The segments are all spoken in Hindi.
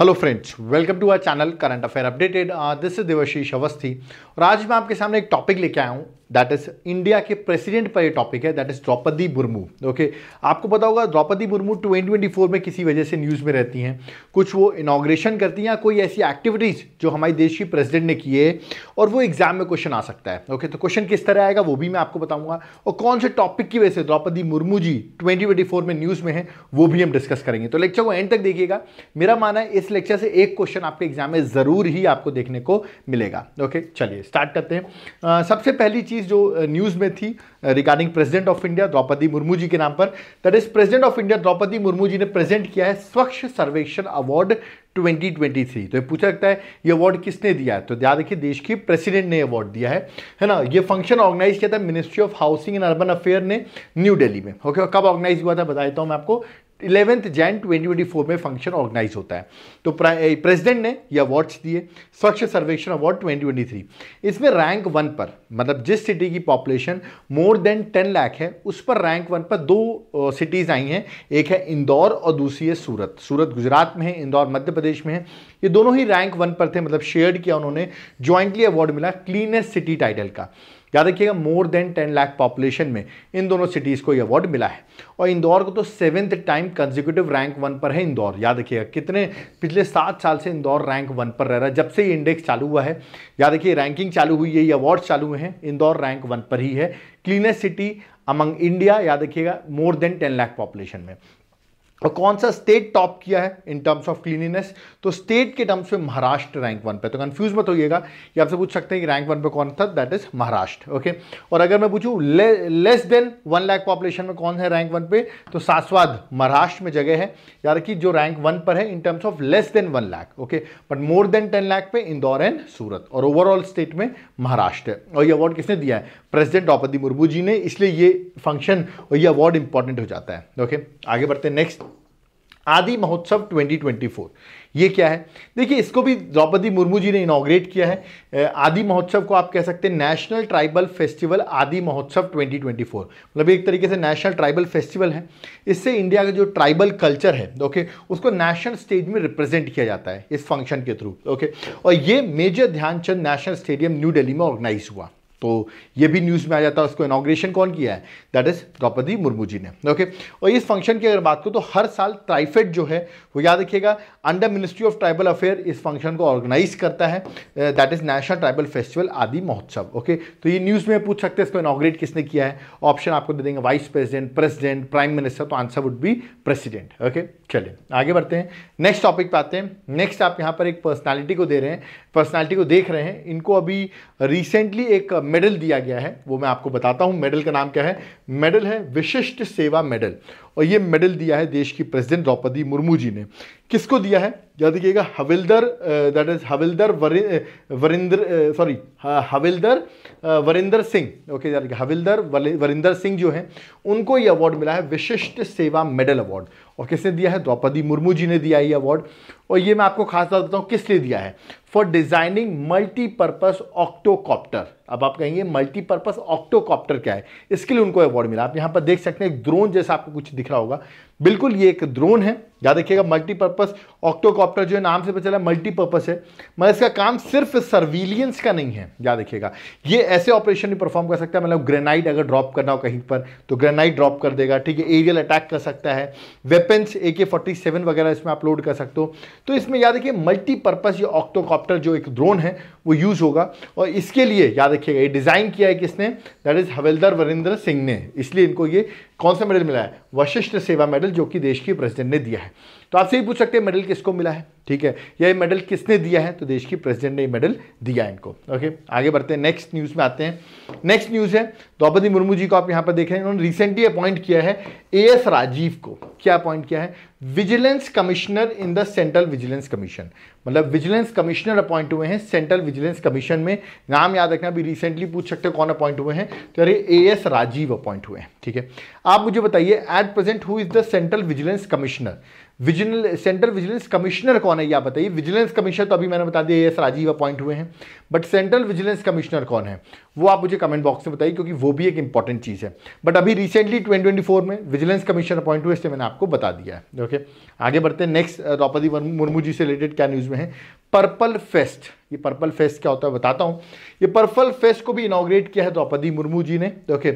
hello friends welcome to our channel current affair updated this is Devashish Awasthi और आज मैं आपके सामने एक टॉपिक लेके आया हूँ दैट इज इंडिया के प्रेसिडेंट पर ये टॉपिक है that is Droupadi Murmu okay आपको पता होगा द्रौपदी मुर्मू 2024 में किसी वजह से न्यूज़ में रहती हैं कुछ वो इनाग्रेशन करती हैं या कोई ऐसी एक्टिविटीज़ जो हमारे देश की प्रेसिडेंट ने की है और वो एग्जाम में क्वेश्चन आ सकता है ओके okay, तो क्वेश्चन किस तरह आएगा वो भी मैं आपको बताऊंगा और कौन से टॉपिक की वजह से द्रौपदी मुर्मू जी ट्वेंटी में न्यूज़ में है वो भी हम डिस्कस करेंगे तो लेक्चर को एंड तक देखिएगा मेरा मानना है इस लेक्चर से एक क्वेश्चन आपके एग्जाम में ज़रूर ही आपको देखने को मिलेगा ओके okay, चलिए स्टार्ट करते हैं सबसे पहली चीज़ चीज़ जो न्यूज़ uh, में थी regarding president of India Draupadi Murmu ji के नाम पर that is president of India Draupadi Murmu ji ने प्रेजेंट किया है स्वच्छ सर्वेक्षण अवार्ड 2023 तो ये पूछा जाता है ये अवार्ड किसने दिया है तो याद रखिए देश की प्रेसिडेंट ने अवार्ड दिया है है ना ये फंक्शन ऑर्गेनाइज किया था ministry of housing and urban affair ने न्यू दिल्ली में ओके कब ऑर्गेनाइज हुआ था बता देता हूँ मैं आपको इलेवेंथ जैन 2024 में फंक्शन ऑर्गेनाइज होता है तो प्रेसिडेंट ने ये अवार्ड्स दिए स्वच्छ सर्वेक्षण अवार्ड 2023 इसमें रैंक वन पर मतलब जिस सिटी की population more than ten lakh है उस पर रैंक वन पर दो सिटीज़ आई हैं एक है इंदौर और दूसरी है सूरत सूरत गुजरात में है इंदौर मध्य प्रदेश में है ये दोनों ही रैंक वन पर थे मतलब शेयर किया उन्होंने ज्वाइंटली अवार्ड मिला क्लीनेस्ट सिटी टाइटल का याद रखिएगा more than ten lakh population में इन दोनों सिटीज़ को ये अवार्ड मिला है और इंदौर को तो seventh time consecutive rank one पर है इंदौर याद रखिएगा कितने पिछले सात साल से इंदौर रैंक वन पर रह रहा है जब से ये इंडेक्स चालू हुआ है याद रखिए रैंकिंग चालू हुई है ये अवार्ड चालू हुए हैं इंदौर रैंक वन पर ही है क्लीनेस्ट सिटी अमंग इंडिया याद रखिएगा more than ten lakh population में और कौन सा स्टेट टॉप किया है इन टर्म्स ऑफ क्लीनिनेस तो स्टेट के टर्म्स में महाराष्ट्र रैंक वन पे तो कंफ्यूज मत होइएगा ये आपसे पूछ सकते हैं कि रैंक वन पे कौन था दैट इज महाराष्ट्र ओके और अगर मैं पूछूं ले, less than one lakh population में कौन है रैंक वन पे तो सासवाद महाराष्ट्र में जगह है यार कि जो रैंक वन पर है in terms of less than one lakh okay but more than ten lakh पे इंदौर एंड सूरत और ओवरऑल स्टेट में महाराष्ट्र और ये अवार्ड किसने दिया है प्रेसिडेंट द्रौपदी मुर्मू जी ने इसलिए ये फंक्शन और ये अवार्ड इंपॉर्टेंट हो जाता है ओके आगे बढ़ते नेक्स्ट आदि महोत्सव 2024 ये क्या है देखिए इसको भी द्रौपदी मुर्मू जी ने इनाग्रेट किया है आदि महोत्सव को आप कह सकते हैं नेशनल ट्राइबल फेस्टिवल आदि महोत्सव 2024 मतलब एक तरीके से नेशनल ट्राइबल फेस्टिवल है इससे इंडिया का जो ट्राइबल कल्चर है ओके उसको नेशनल स्टेज में रिप्रेजेंट किया जाता है इस फंक्शन के थ्रू ओके और ये major Dhyan Chand national stadium new Delhi में ऑर्गेनाइज हुआ तो ये भी न्यूज़ में आ जाता है उसको इनाग्रेशन कौन किया है दैट इज़ द्रौपदी मुर्मू जी ने ओके और इस फंक्शन की अगर बात करूँ तो हर साल ट्राइफेड जो है वो याद रखिएगा under ministry of tribal affair इस फंक्शन को ऑर्गेनाइज करता है that is national tribal festival Aadi Mahotsav okay तो ये न्यूज़ में पूछ सकते हैं इसको इनाग्रेट किसने किया है ऑप्शन आपको दे देंगे vice president president prime minister तो answer would be president okay चलिए आगे बढ़ते हैं नेक्स्ट टॉपिक पे आते हैं नेक्स्ट आप यहाँ पर एक पर्सनैलिटी को दे रहे हैं पर्सनैलिटी को देख रहे हैं इनको अभी रिसेंटली एक मेडल दिया गया है वो मैं आपको बताता हूँ मेडल का नाम क्या है मेडल है विशिष्ट सेवा मेडल और ये मेडल दिया है देश की प्रेसिडेंट द्रौपदी मुर्मू जी ने किसको दिया है याद रखिएगा Havildar that is Havildar Varindra sorry Havildar Varinder Singh okay याद रखिए हविलदर वरिंदर सिंह जो हैं उनको ये अवार्ड मिला है विशिष्ट सेवा मेडल अवार्ड और किसने दिया है द्रौपदी मुर्मू जी ने दिया ये अवार्ड और ये मैं आपको खास बात बताऊँ किस लिए दिया है फॉर डिज़ाइनिंग मल्टीपर्पज़ ऑक्टोकॉप्टर अब आप कहेंगे मल्टीपर्पज़ ऑक्टोकॉप्टर क्या है इसके लिए उनको अवार्ड मिला आप यहाँ पर देख सकते हैं एक ड्रोन जैसा आपको कुछ दिखा दिख रहा होगा बिल्कुल ये एक ड्रोन है याद रखिएगा मल्टीपर्पज़ ऑक्टोकॉप्टर जो है नाम से पता चला मल्टीपर्पज़ है मगर इसका काम सिर्फ सर्विलियंस का नहीं है याद रखिएगा ये ऐसे ऑपरेशन भी परफॉर्म कर सकता है मतलब ग्रेनाइट अगर ड्रॉप करना हो कहीं पर तो ग्रेनाइट ड्रॉप कर देगा ठीक है एरियल अटैक कर सकता है वेपन्स ए के फोर्टी सेवन वगैरह इसमें अपलोड कर सकते हो तो इसमें याद रखिए मल्टीपर्पज़ ये ऑक्टोकॉप्टर जो एक ड्रोन है वो यूज़ होगा और इसके लिए याद रखिएगा ये डिज़ाइन किया है किसने दैट इज़ हवेलदार वरिंद्र सिंह ने इसलिए इनको ये कौन सा मेडल मिला है वशिष्ठ सेवा मेडल जो कि देश के प्रेसिडेंट ने दिया है तो आपसे ही पूछ सकते हैं मेडल किसको मिला है ठीक है यह मेडल किसने दिया है तो देश की प्रेसिडेंट ने मेडल दिया है इनको ओके आगे बढ़ते हैं नेक्स्ट न्यूज़ में आते हैं नेक्स्ट न्यूज़ है द्रौपदी मुर्मू जी को आप यहां पर देख रहे हैं उन्होंने रिसेंटली अपॉइंट किया है ए एस राजीव को क्या अपॉइंट किया है vigilance commissioner in the central vigilance commission मतलब विजिलेंस कमिश्नर अपॉइंट हुए हैं सेंट्रल विजिलेंस कमीशन में नाम याद रखना अभी रिसेंटली पूछ सकते हो कौन अपॉइंट हुए हैं तो अरे ए एस राजीव अपॉइंट हुए हैं ठीक है आप मुझे बताइए at present who is the central vigilance commissioner vigil central vigilance commissioner कौन है यह बताइए विजिलेंस कमिश्नर तो अभी मैंने बता दिया एस राजीव अपॉइंट हुए हैं बट सेंट्रल विजिलेंस कमिश्नर कौन है वो आप मुझे कमेंट बॉक्स में बताइए क्योंकि वो भी एक इंपॉर्टेंट चीज़ है बट अभी रिसेंटली 2024 में विजिलेंस कमिश्नर अपॉइंट हुए इससे मैंने आपको बता दिया है ओके आगे बढ़ते हैं नेक्स्ट द्रौपदी मुर्मू जी से रिलेटेड क्या न्यूज़ में है पर्पल फेस्ट ये पर्पल फेस्ट क्या होता है बताता हूँ ये पर्पल फेस्ट को भी इनाग्रेट किया है द्रौपदी मुर्मू जी ने ओके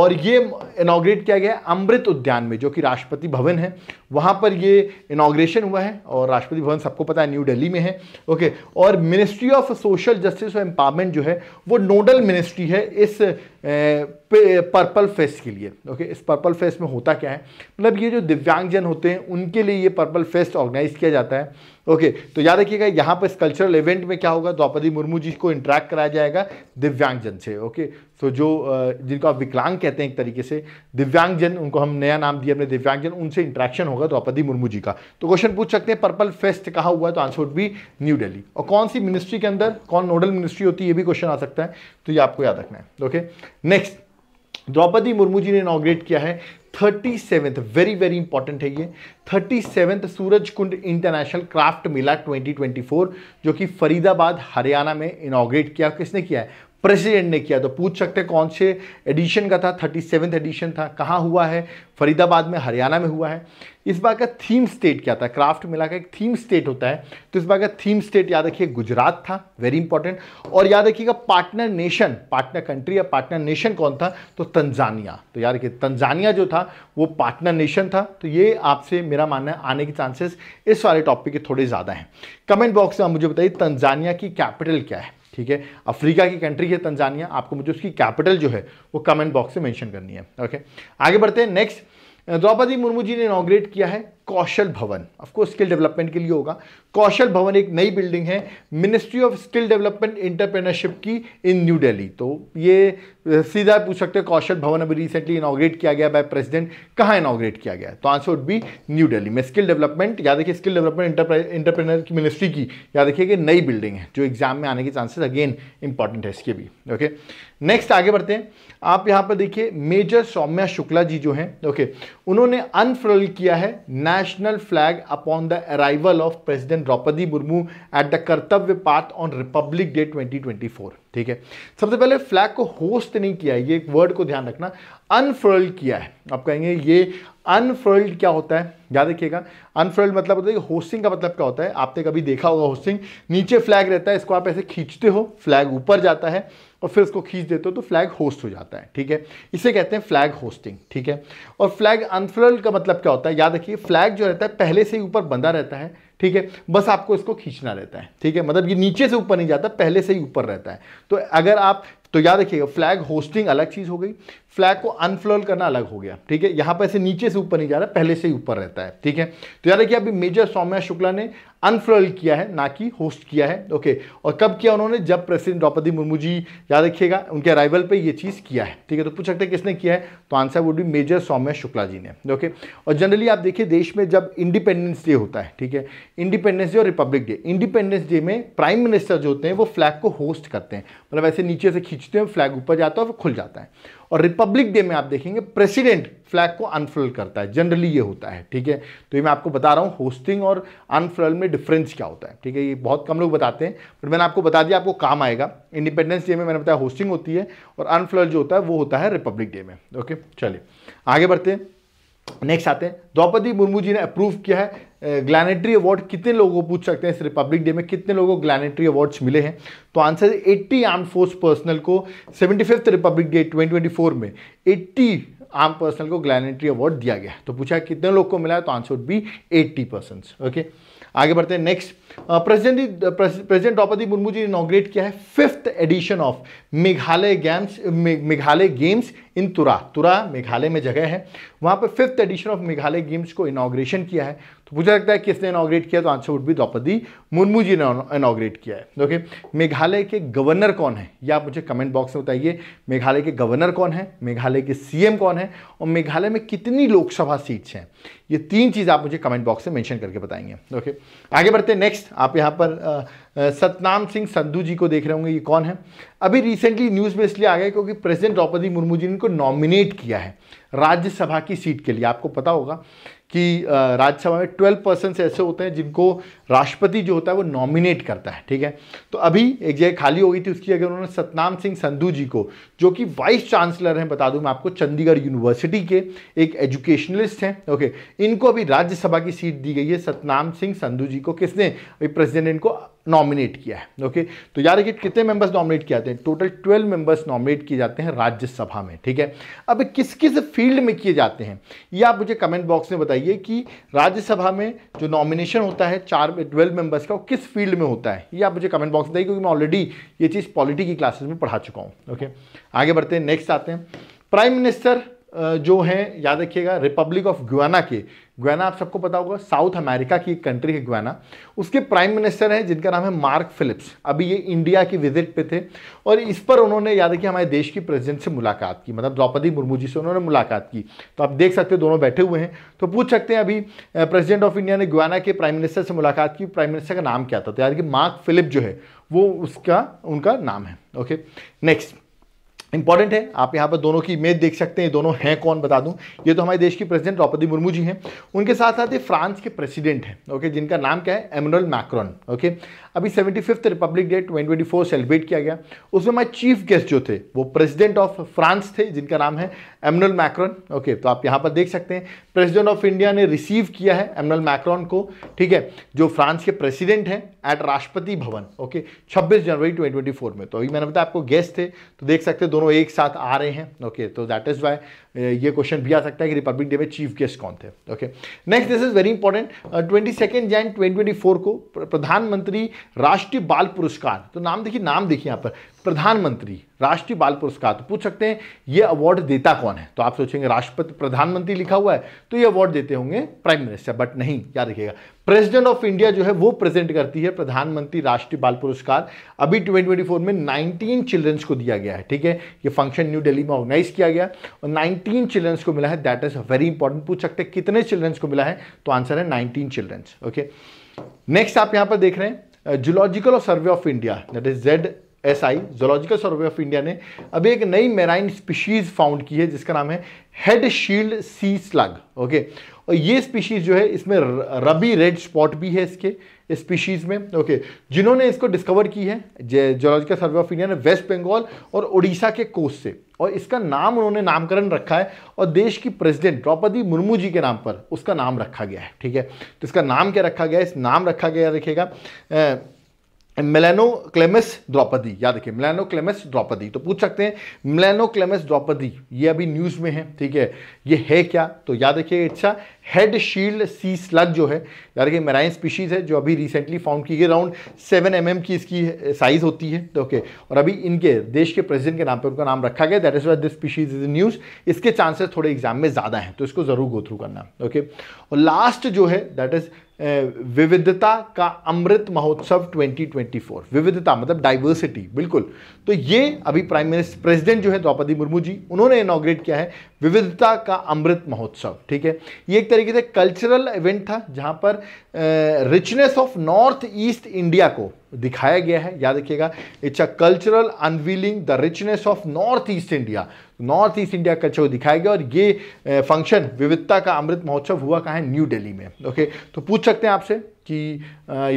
और ये इनाग्रेट किया गया अमृत उद्यान में जो कि राष्ट्रपति भवन है वहाँ पर ये इनाग्रेशन हुआ है और राष्ट्रपति भवन सबको पता है न्यू दिल्ली में है ओके और मिनिस्ट्री ऑफ सोशल जस्टिस और एम्पावरमेंट जो है वो नोडल मिनिस्ट्री है इस पर्पल फेस्ट के लिए ओके इस पर्पल फेस्ट में होता क्या है मतलब ये जो दिव्यांगजन होते हैं उनके लिए ये पर्पल फेस्ट ऑर्गेनाइज किया जाता है ओके तो याद रखिएगा यहाँ पर इस कल्चरल इवेंट में क्या होगा द्रौपदी मुर्मू जी को इंट्रैक्ट कराया जाएगा दिव्यांगजन से ओके तो जो जिनको आप विकलांग कहते हैं एक तरीके से दिव्यांगजन उनको हम नया नाम दिया अपने दिव्यांगजन उनसे इंट्रैक्शन होगा द्रौपदी तो मुर्मू जी का तो क्वेश्चन पूछ सकते हैं पर्पल फेस्ट कहा हुआ है तो answer would be new Delhi और कौन सी मिनिस्ट्री के अंदर कौन नोडल मिनिस्ट्री होती है ये भी क्वेश्चन आ सकता है तो ये आपको याद रखना है ओके नेक्स्ट द्रौपदी मुर्मू जी ने इनाग्रेट किया है thirty seventh very very important है ये thirty seventh Suraj Kund international craft Mela 2024 जो कि फरीदाबाद हरियाणा में इनाग्रेट किया किसने किया है प्रेसिडेंट ने किया तो पूछ सकते कौन से एडिशन का था थर्टी सेवेंथ एडिशन था कहाँ हुआ है फरीदाबाद में हरियाणा में हुआ है इस बार का थीम स्टेट क्या था क्राफ्ट मेला का एक थीम स्टेट होता है तो इस बार का थीम स्टेट याद रखिए गुजरात था वेरी इंपॉर्टेंट और याद रखिएगा पार्टनर नेशन पार्टनर कंट्री या पार्टनर नेशन कौन था तो तंजानिया तो याद रखिए तंजानिया जो था वो पार्टनर नेशन था तो ये आपसे मेरा मानना है आने के चांसेस इस वाले टॉपिक के थोड़े ज़्यादा हैं कमेंट बॉक्स में आप मुझे बताइए तंजानिया की कैपिटल क्या है ठीक है अफ्रीका की कंट्री है तंजानिया आपको मुझे उसकी कैपिटल जो है वो कमेंट बॉक्स में मेंशन करनी है ओके आगे बढ़ते हैं नेक्स्ट द्रौपदी मुर्मू जी ने इनोग्रेट किया है कौशल भवन ऑफकोर्स स्किल डेवलपमेंट के लिए होगा कौशल भवन एक नई बिल्डिंग है ministry of skill development entrepreneurship की इन न्यू दिल्ली तो ये सीधा पूछ सकते हैं कौशल भवन अभी रिसेंटली इनाग्रेट किया गया बाय प्रेसिडेंट कहाँ इनाग्रेट किया गया तो answer would be new Delhi में स्किल डेवलपमेंट या देखिए स्किल डेवलपमेंट इंटरप्रेनर की मिनिस्ट्री की या देखिए कि नई बिल्डिंग है जो एग्जाम में आने के चांसेस अगेन इंपॉर्टेंट है इसके भी ओके नेक्स्ट आगे बढ़ते हैं आप यहाँ पर देखिए मेजर सौम्या शुक्ला जी जो हैं ओके उन्होंने अनफ्रल किया है national flag upon the arrival of President Draupadi Murmu at the Kartavya Path on Republic Day 2024 ठीक है सबसे पहले फ्लैग को होस्ट नहीं किया है ये एक वर्ड को ध्यान रखना अनफ्रल किया है आप कहेंगे ये अनफ्रोल्ड क्या होता है याद रखिएगा अनफ्रोल्ड मतलब होता है कि होस्टिंग का मतलब क्या होता है आपने कभी देखा होगा होस्टिंग नीचे फ्लैग रहता है इसको आप ऐसे खींचते हो फ्लैग ऊपर जाता है और फिर इसको खींच देते हो तो फ्लैग होस्ट हो जाता है ठीक है इसे कहते हैं फ्लैग होस्टिंग ठीक है और फ्लैग अनफ्रोल्ड का मतलब क्या होता है याद रखिए फ्लैग जो रहता है पहले से ही ऊपर बंधा रहता है ठीक है बस आपको इसको खींचना रहता है ठीक है मतलब ये नीचे से ऊपर नहीं जाता पहले से ही ऊपर रहता है तो अगर आप तो याद रखिएगा फ्लैग होस्टिंग अलग चीज़ हो गई फ्लैग को अनफ्लोल करना अलग हो गया ठीक है यहां पर ऐसे नीचे से ऊपर नहीं जा रहा पहले से ही ऊपर रहता है ठीक है तो याद रखिए अभी मेजर सौम्या शुक्ला ने अनफ्लोल किया है ना कि होस्ट किया है ओके और कब किया उन्होंने जब प्रेसिडेंट द्रौपदी मुर्मू जी याद रखिएगा उनके अराइवल पर यह चीज़ किया है ठीक है तो पूछ सकते हैं किसने किया है तो answer would be major Saumya Shukla ji ने ओके और जनरली आप देखिए देश में जब इंडिपेंडेंस डे होता है ठीक है इंडिपेंडेंस डे और रिपब्लिक डे इंडिपेंडेंस डे में प्राइम मिनिस्टर जो होते हैं वो फ्लैग को होस्ट करते हैं मतलब ऐसे नीचे से खींच खींचते हैं फ्लैग ऊपर जाता है और खुल जाता है और रिपब्लिक डे में आप देखेंगे प्रेसिडेंट फ्लैग को अनफ्रल करता है जनरली ये होता है ठीक है तो ये मैं आपको बता रहा हूँ होस्टिंग और अनफ्रल में डिफरेंस क्या होता है ठीक है ये बहुत कम लोग बताते हैं बट मैंने आपको बता दिया आपको काम आएगा इंडिपेंडेंस डे में मैंने बताया होस्टिंग होती है और अनफ्रल जो होता है वो होता है रिपब्लिक डे में ओके चलिए आगे बढ़ते हैं नेक्स्ट आते हैं द्रौपदी मुर्मू जी ने अप्रूव किया है ग्लैनेट्री अवार्ड कितने लोगों को पूछ सकते हैं इस रिपब्लिक डे में कितने लोगों को ग्लैनेट्री अवार्ड्स मिले हैं तो आंसर है एट्टी आर्म फोर्स पर्सनल को सेवेंटी फिफ्थ रिपब्लिक डे 2024 में एट्टी आर्म पर्सनल को ग्लैनेट्री अवार्ड दिया गया है तो पूछा कितने लोग को मिला है तो answer would be eighty okay आगे बढ़ते हैं next president president Draupadi Murmu ji ने इनोग्रेट किया है fifth edition of Meghalaya games Meghalaya games in Tura Tura Meghalaya में जगह है वहां पर fifth edition of Meghalaya games को इनाग्रेशन किया है तो मुझे लगता है किसने इनाग्रेट किया तो आंसर वुड भी द्रौपदी मुर्मू जी ने इनाग्रेट किया है ओके मेघालय के गवर्नर कौन है यह आप मुझे कमेंट बॉक्स में बताइए मेघालय के गवर्नर कौन है मेघालय के सीएम कौन है और मेघालय में कितनी लोकसभा सीट्स हैं ये तीन चीज़ आप मुझे कमेंट बॉक्स में मैंशन करके बताएंगे ओके आगे बढ़ते हैं नेक्स्ट आप यहाँ पर सतनाम सिंह संधू जी को देख रहे होंगे ये कौन है अभी रिसेंटली न्यूज़ में इसलिए आ गए क्योंकि प्रेसिडेंट द्रौपदी मुर्मू जी ने इनको नॉमिनेट किया है राज्यसभा की सीट के लिए आपको पता होगा कि राज्यसभा में 12 पर्सन ऐसे होते हैं जिनको राष्ट्रपति जो होता है वो नॉमिनेट करता है ठीक है तो अभी एक जगह खाली हो गई थी उसकी अगर उन्होंने सतनाम सिंह संधू जी को जो कि वाइस चांसलर हैं बता दूं मैं आपको चंडीगढ़ यूनिवर्सिटी के एक एजुकेशनलिस्ट हैं ओके इनको अभी राज्यसभा की सीट दी गई है सतनाम सिंह संधू जी को किसने प्रेसिडेंट इनको नॉमिनेट किया है ओके तो यार कितने मेंबर्स नॉमिनेट किए जाते हैं टोटल ट्वेल्व मेंबर्स नॉमिनेट किए जाते हैं राज्यसभा में ठीक है अब किस किस फील्ड में किए जाते हैं ये आप मुझे कमेंट बॉक्स में बताइए कि राज्यसभा में जो नॉमिनेशन होता है चार ट्वेल्व मेंबर्स का वो किस फील्ड में होता है ये आप मुझे कमेंट बॉक्स में बताइए क्योंकि मैं ऑलरेडी ये चीज़ पॉलिटी की क्लासेज में पढ़ा चुका हूँ ओके आगे बढ़ते हैं नेक्स्ट आते हैं प्राइम मिनिस्टर जो हैं याद रखिएगा रिपब्लिक ऑफ गुआना के गुआना आप सबको पता होगा साउथ अमेरिका की एक कंट्री है गुआना उसके प्राइम मिनिस्टर हैं जिनका नाम है मार्क फिलिप्स अभी ये इंडिया की विजिट पे थे और इस पर उन्होंने याद रखिए हमारे देश की प्रेसिडेंट से मुलाकात की मतलब द्रौपदी मुर्मू जी से उन्होंने मुलाकात की तो आप देख सकते हो दोनों बैठे हुए हैं तो पूछ सकते हैं अभी प्रेसिडेंट ऑफ इंडिया ने गुआना के प्राइम मिनिस्टर से मुलाकात की प्राइम मिनिस्टर का नाम क्या था तो याद कि मार्क फिलिप जो है वो उसका उनका नाम है ओके नेक्स्ट इंपॉर्टेंट है आप यहाँ पर दोनों की इमेज देख सकते हैं दोनों हैं कौन बता दूं ये तो हमारे देश की प्रेसिडेंट द्रौपदी मुर्मू जी हैं उनके साथ साथ ये फ्रांस के प्रेसिडेंट हैं ओके जिनका नाम क्या है एमनुअल मैक्रॉन ओके अभी seventy fifth republic day twenty four celebrate किया गया उसमें हमारे चीफ गेस्ट जो थे वो प्रेसिडेंट ऑफ फ्रांस थे जिनका नाम है एमनल मैक्रॉन ओके तो आप यहाँ पर देख सकते हैं प्रेसिडेंट ऑफ इंडिया ने रिसीव किया है एमनल मैक्रॉन को ठीक है जो फ्रांस के प्रेसिडेंट हैं एट राष्ट्रपति भवन ओके छब्बीस जनवरी ट्वेंटी में तो अभी मैंने बताया आपको गेस्ट थे तो देख सकते दोनों एक साथ आ रहे हैं ओके तो दैट इज़ वाई ये क्वेश्चन भी आ सकता है कि रिपब्लिक डे में चीफ गेस्ट कौन थे okay next this is very important twenty second Jan twenty को प्रधानमंत्री राष्ट्रीय बाल पुरस्कार तो नाम देखिए नाम देखिए यहाँ पर प्रधानमंत्री राष्ट्रीय बाल पुरस्कार तो पूछ सकते हैं ये अवार्ड देता कौन है तो आप सोचेंगे राष्ट्रपति प्रधानमंत्री लिखा हुआ है तो ये अवार्ड देते होंगे प्राइम मिनिस्टर बट नहीं याद रखिएगा प्रेसिडेंट ऑफ इंडिया जो है वो प्रेजेंट करती है प्रधानमंत्री राष्ट्रीय बाल पुरस्कार अभी ट्वेंटी में नाइनटीन चिल्ड्रंस को दिया गया है ठीक है ये फंक्शन न्यू डेली में ऑर्गेनाइज किया गया और नाइनटीन चिल्ड्रंस को मिला है दैट इज वेरी इंपॉर्टेंट पूछ सकते हैं कितने चिल्ड्रंस को मिला है तो आंसर है नाइनटीन चिल्ड्रंस ओके नेक्स्ट आप यहां पर देख रहे हैं zoological survey of India that is Z S I zoological survey of India ने अभी एक नई मेराइन स्पीशीज फाउंड की है जिसका नाम है head shield sea slug okay और ये स्पीशीज़ जो है इसमें रबी रेड स्पॉट भी है इसके स्पीशीज़ में ओके जिन्होंने इसको डिस्कवर की है जोलॉजिकल सर्वे ऑफ इंडिया ने वेस्ट बंगाल और उड़ीसा के कोस्ट से और इसका नाम उन्होंने नामकरण रखा है और देश की प्रेसिडेंट द्रौपदी मुर्मू जी के नाम पर उसका नाम रखा गया है ठीक है तो इसका नाम क्या रखा गया है इस नाम रखा गया रखेगा मिलेनोक्लेमस द्रौपदी याद रखिए मिलेनोक्लेमस द्रौपदी तो पूछ सकते हैं मिलेनोक्लेमस द्रौपदी ये अभी न्यूज़ में है ठीक है ये है क्या तो याद रखिए इच्छा हेड शील्ड सी स्लग जो है यार ये मेराइन स्पीशीज़ है जो अभी रिसेंटली फाउंड की गई अराउंड सेवन एम की इसकी साइज़ eh, होती है तो ओके और अभी इनके देश के प्रेसिडेंट के नाम पर उनका नाम रखा गया that is why this species is news इसके चांसेस थोड़े एग्जाम में ज़्यादा हैं तो इसको ज़रूर गो थ्रू करना ओके और लास्ट जो है दैट इज़ eh, विविधता का अमृत महोत्सव 2024 विविधता मतलब डाइवर्सिटी बिल्कुल तो ये अभी प्राइम मिनिस्टर प्रेसिडेंट जो है द्रौपदी मुर्मू जी उन्होंने इनाग्रेट किया है विविधता का अमृत महोत्सव ठीक है ये एक तरीके से कल्चरल इवेंट था जहां पर richness of north east India को दिखाया गया है याद रखिएगा it's a cultural unveiling the richness of north east India north east India culture को दिखाया गया और ये फंक्शन विविधता का अमृत महोत्सव हुआ कहाँ है न्यू दिल्ली में ओके तो पूछ सकते हैं आपसे कि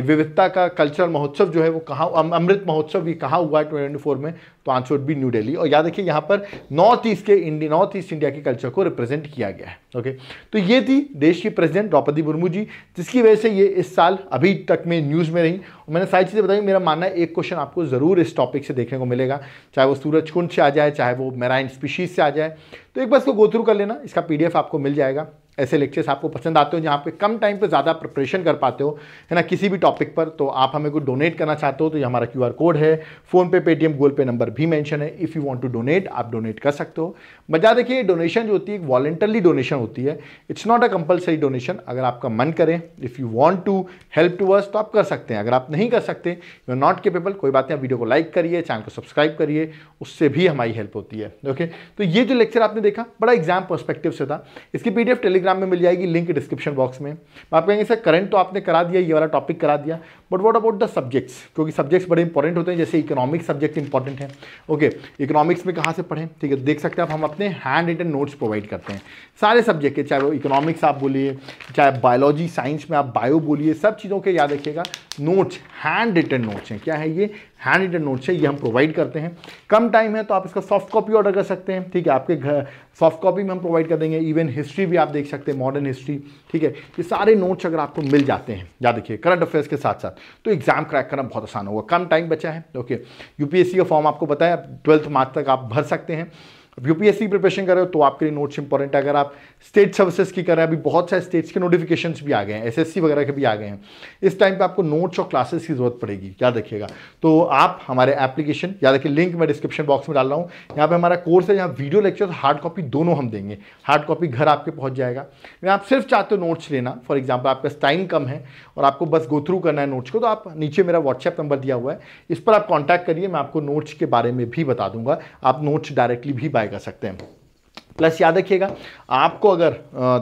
विविधता का कल्चरल महोत्सव जो है वो कहाँ अमृत महोत्सव भी कहाँ हुआ है ट्वेंटी में तो answer would be new Delhi और याद रखिए यहाँ पर नॉर्थ ईस्ट के इंडिया नॉर्थ ईस्ट इंडिया के कल्चर को रिप्रेजेंट किया गया है ओके तो ये थी देश की प्रेसिडेंट द्रौपदी मुर्मू जी जिसकी वजह से ये इस साल अभी तक में न्यूज़ में रही और मैंने सारी चीज़ें बताई मेरा मानना है एक क्वेश्चन आपको ज़रूर इस टॉपिक से देखने को मिलेगा चाहे वो सूरज कुंड से आ जाए चाहे वो मेराइन स्पीशीज़ से आ जाए तो एक बार इसको गो थ्रू कर लेना इसका पी आपको मिल जाएगा ऐसे लेक्चर्स आपको पसंद आते हो जहाँ पे कम टाइम पे ज़्यादा प्रिपरेशन कर पाते हो है ना किसी भी टॉपिक पर तो आप हमें कुछ डोनेट करना चाहते हो तो ये हमारा क्यूआर कोड है PhonePe Paytm Google pay number भी मेंशन है if you want to donate आप डोनेट कर सकते हो मजा देखिए डोनेशन जो होती है एक वॉलेंटरली डोनेशन होती है it's not a compulsory donation अगर आपका मन करें if you want to help to us तो आप कर सकते हैं अगर आप नहीं कर सकते यू आर नॉट केपेबल कोई बात नहीं वीडियो को लाइक करिए चैनल को सब्सक्राइब करिए उससे भी हमारी हेल्प होती है ओके तो ये जो लेक्चर आपने देखा बड़ा एग्जाम परस्पेक्टिव से था इसकी पी डी टेलीग्राम में मिल जाएगी लिंक डिस्क्रिप्शन बॉक्स में आप कहेंगे सर करंट तो आपने करा दिया ये वाला टॉपिक करा दिया but what about the subjects क्योंकि सब्जेक्ट्स बड़े इंपॉर्टेंट होते हैं जैसे इकोनॉमिक सब्जेक्ट इंपॉर्टेंट है ओके इकोनॉमिक्स में कहाँ से पढ़ें ठीक है देख सकते हैं आप हम अपने हैंड रिटन नोट्स प्रोवाइड करते हैं सारे सब्जेक्ट के चाहे वो इकोनॉमिक्स आप बोलिए चाहे बायोलॉजी साइंस में आप बायो बोलिए सब चीज़ों के याद रखिएगा नोट्स हैंड रिटन नोट्स हैं क्या है ये हैंड रिटन नोट्स है ये हम प्रोवाइड करते हैं कम टाइम है तो आप इसका सॉफ्ट कॉपी ऑर्डर कर सकते हैं ठीक है आपके घर सॉफ्ट कॉपी में हम प्रोवाइड कर देंगे इवन हिस्ट्री भी आप देख सकते हैं मॉडर्न हिस्ट्री ठीक है ये सारे नोट्स अगर आपको मिल जाते हैं याद रखिए करंट अफेयर्स के साथ साथ तो एग्ज़ाम क्रैक करना बहुत आसान होगा कम टाइम बचा है ओके यूपीएससी का फॉर्म आपको बताया ट्वेल्थ मार्च तक आप भर सकते हैं अब यूपीएससी प्रिपरेशन कर रहे हो तो आपके लिए नोट्स इंपॉर्टेंट है अगर आप स्टेट सर्विसेज की कर रहे हैं अभी बहुत सारे स्टेट्स के नोटिफिकेशन भी आ गए हैं एसएससी वगैरह के भी आ गए हैं इस टाइम पे आपको नोट्स और क्लासेस की जरूरत पड़ेगी याद रखिएगा तो आप हमारे एप्लीकेशन याद रखिए लिंक मैं डिस्क्रिप्शन बॉक्स में डाल रहा हूँ यहाँ पर हमारा कोर्स है यहाँ वीडियो लेक्चर हार्ड कॉपी दोनों हम देंगे हार्ड कॉपी घर आपके पहुँच जाएगा आप सिर्फ चाहते हो नोट्स लेना फॉर एग्जाम्पल आपके पास टाइम कम है और आपको बस गो थ्रू करना है नोट्स को तो आप नीचे मेरा व्हाट्सएप नंबर दिया हुआ है इस पर आप कॉन्टैक्ट करिए मैं आपको नोट्स के बारे में भी बता दूंगा आप नोट्स डायरेक्टली भी बाय ट्राई कर सकते हैं प्लस याद रखिएगा आपको अगर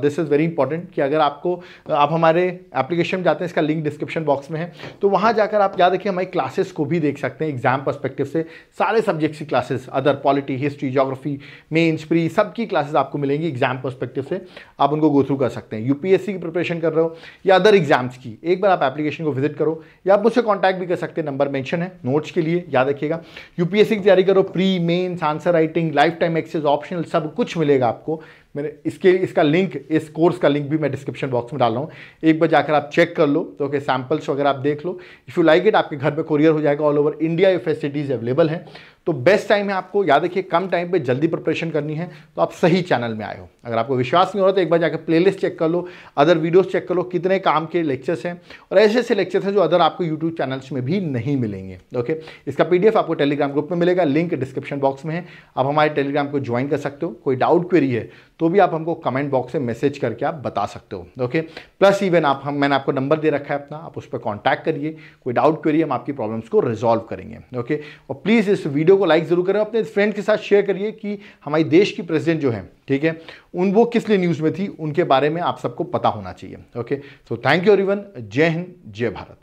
दिस इज़ वेरी इंपॉर्टेंट कि अगर आपको आप हमारे एप्लीकेशन में जाते हैं इसका लिंक डिस्क्रिप्शन बॉक्स में है तो वहाँ जाकर आप याद रखिए हमारी क्लासेस को भी देख सकते हैं एग्जाम परस्पेक्टिव से सारे सब्जेक्ट्स की classes other polity history geography mains pre सबकी क्लासेस आपको मिलेंगी एग्जाम परस्पेक्टिव से आप उनको गो थ्रू कर सकते हैं यूपीएससी की प्रिपरेशन कर रहे हो या अदर एग्जाम्स की एक बार आप एप्लीकेशन को विजिट करो या आप मुझसे कॉन्टैक्ट भी कर सकते हैं नंबर मैंशन है नोट्स के लिए याद रखिएगा यूपीएससी की तैयारी करो pre mains answer writing life time access optional सब कुछ मिलेगा आपको मैंने इसके इसका लिंक इस कोर्स का लिंक भी मैं डिस्क्रिप्शन बॉक्स में डाल रहा हूँ एक बार जाकर आप चेक कर लो तो ओके सैम्पल्स वगैरह आप देख लो इफ़ यू लाइक इट आपके घर पर कोरियर हो जाएगा ऑल ओवर इंडिया ये फैसिलिटीज़ अवेलेबल हैं तो बेस्ट टाइम है आपको याद रखिए कम टाइम पे जल्दी प्रिपरेशन करनी है तो आप सही चैनल में आए हो अगर आपको विश्वास नहीं हो रहा तो एक बार जाकर प्लेलिस्ट चेक कर लो अदर वीडियोस चेक कर लो कितने काम के लेक्चर्स हैं और ऐसे ऐसे लेक्चर्स हैं जो अदर आपको यूट्यूब चैनल्स में भी नहीं मिलेंगे ओके इसका पी आपको टेलीग्राम ग्रुप में मिलेगा लिंक डिस्क्रिप्शन बॉक्स में है आप हमारे टेलीग्राम को ज्वाइन कर सकते हो कोई डाउट क्वेरी है तो भी आप हमको कमेंट बॉक्स में मैसेज करके आप बता सकते हो ओके प्लस इवन आप हम मैंने आपको नंबर दे रखा है अपना आप उस पर कॉन्टैक्ट करिए कोई डाउट क्वेरी हम आपकी प्रॉब्लम्स को रिजॉल्व करेंगे ओके और प्लीज़ इस वीडियो वीडियो को लाइक ज़रूर करें अपने फ्रेंड के साथ शेयर करिए कि हमारी देश की प्रेसिडेंट जो है ठीक है उन वो किस लिए न्यूज़ में थी उनके बारे में आप सबको पता होना चाहिए okay so thank you everyone Jai Hind जय भारत